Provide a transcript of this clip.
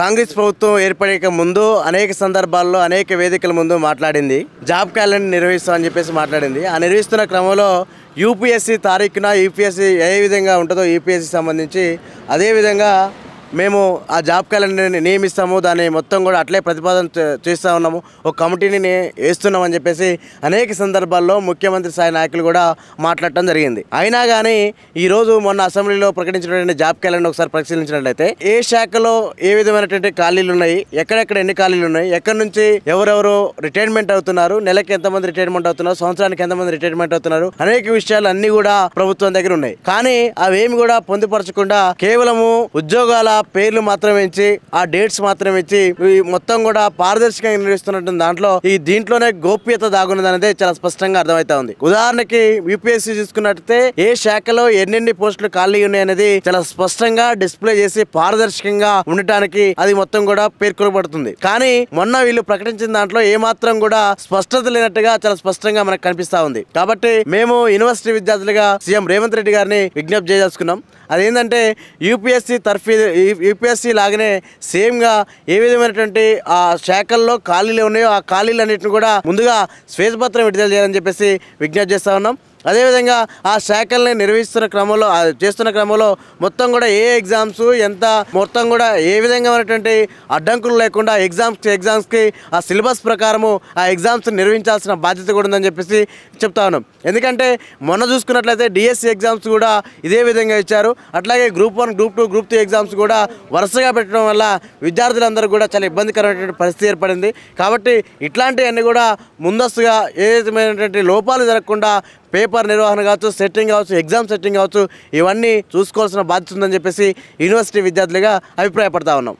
కాంగ్రెస్ ప్రభుత్వం ఏర్పడక ముందు అనేక సందర్భాల్లో అనేక వేదికల ముందు మాట్లాడింది జాబ్ క్యాలెండర్ నిర్వహిస్తామని చెప్పేసి మాట్లాడింది ఆ నిర్వహిస్తున్న క్రమంలో యూపీఎస్సీ తారీఖున యూపీఎస్సీ ఏ విధంగా ఉంటుందో యూపీఎస్సీ సంబంధించి అదేవిధంగా మేము ఆ జాబ్ క్యాలెండర్ని నియమిస్తాము దాన్ని మొత్తం కూడా అట్లే ప్రతిపాదన చేస్తూ ఉన్నాము ఒక కమిటీని వేస్తున్నామని చెప్పేసి అనేక సందర్భాల్లో ముఖ్యమంత్రి స్థాయి నాయకులు కూడా మాట్లాడటం జరిగింది అయినా కానీ ఈరోజు మొన్న అసెంబ్లీలో ప్రకటించినటువంటి జాబ్ క్యాలెండర్ ఒకసారి పరిశీలించినట్లయితే ఏ శాఖలో ఏ విధమైనటువంటి ఖాళీలు ఉన్నాయి ఎక్కడెక్కడ ఎన్ని ఖాళీలు ఉన్నాయి ఎక్కడి నుంచి ఎవరెవరు రిటైర్మెంట్ అవుతున్నారు నెలకి ఎంతమంది రిటైర్మెంట్ అవుతున్నారు సంవత్సరానికి ఎంతమంది రిటైర్మెంట్ అవుతున్నారు అనేక విషయాలు అన్నీ కూడా ప్రభుత్వం దగ్గర ఉన్నాయి కానీ అవేమి కూడా పొందుపరచకుండా కేవలము ఉద్యోగాల పేర్లు మాత్రం ఇచ్చి ఆ డేట్స్ మాత్రం ఇచ్చి మొత్తం కూడా పారదర్శకంగా నిర్వహిస్తున్నటువంటి దాంట్లో ఈ దీంట్లోనే గోప్యత దాగున్నది అనేది చాలా స్పష్టంగా అర్థమైతా ఉంది ఉదాహరణకి యూపీఎస్సీ చూసుకున్నట్టయితే ఏ శాఖలో ఎన్నెన్ని పోస్టులు ఖాళీ అనేది చాలా స్పష్టంగా డిస్ప్లే చేసి పారదర్శకంగా ఉండటానికి అది మొత్తం కూడా పేర్కొనబడుతుంది కానీ మొన్న వీళ్ళు ప్రకటించిన దాంట్లో ఏ మాత్రం కూడా స్పష్టత లేనట్టుగా చాలా స్పష్టంగా మనకు కనిపిస్తా ఉంది కాబట్టి మేము యూనివర్సిటీ విద్యార్థులుగా సీఎం రేవంత్ రెడ్డి గారిని విజ్ఞప్తి చేసుకున్నాం అదేంటంటే యూపీఎస్సీ తర్ఫీ యూపీఎస్సీ లాగానే సేమ్గా ఏ విధమైనటువంటి ఆ శాఖల్లో ఖాళీలు ఉన్నాయో ఆ అన్నింటిని కూడా ముందుగా శ్వేతపత్రం విడుదల చేయాలని చెప్పేసి విజ్ఞప్తి చేస్తూ ఉన్నాం అదేవిధంగా ఆ శాఖల్ని నిర్వహిస్తున్న క్రమంలో చేస్తున్న క్రమంలో మొత్తం కూడా ఏ ఎగ్జామ్స్ ఎంత మొత్తం కూడా ఏ విధంగా ఉన్నటువంటి అడ్డంకులు లేకుండా ఎగ్జామ్స్ ఎగ్జామ్స్కి ఆ సిలబస్ ప్రకారము ఆ ఎగ్జామ్స్ నిర్వహించాల్సిన బాధ్యత కూడా ఉందని చెప్పేసి చెప్తాను ఎందుకంటే మొన్న చూసుకున్నట్లయితే డిఎస్సి ఎగ్జామ్స్ కూడా ఇదే విధంగా ఇచ్చారు అట్లాగే group one group two group three exams కూడా వరుసగా పెట్టడం వల్ల విద్యార్థులందరూ కూడా చాలా ఇబ్బందికరమైనటువంటి పరిస్థితి ఏర్పడింది కాబట్టి ఇట్లాంటివన్నీ కూడా ముందస్తుగా ఏ విధమైనటువంటి లోపాలు జరగకుండా పేపర్ పేపర్ నిర్వహణ కావచ్చు సెట్టింగ్ కావచ్చు ఎగ్జామ్ సెట్టింగ్ కావచ్చు ఇవన్నీ చూసుకోవాల్సిన బాధ్యత ఉందని చెప్పేసి యూనివర్సిటీ విద్యార్థులుగా అభిప్రాయపడతా ఉన్నాం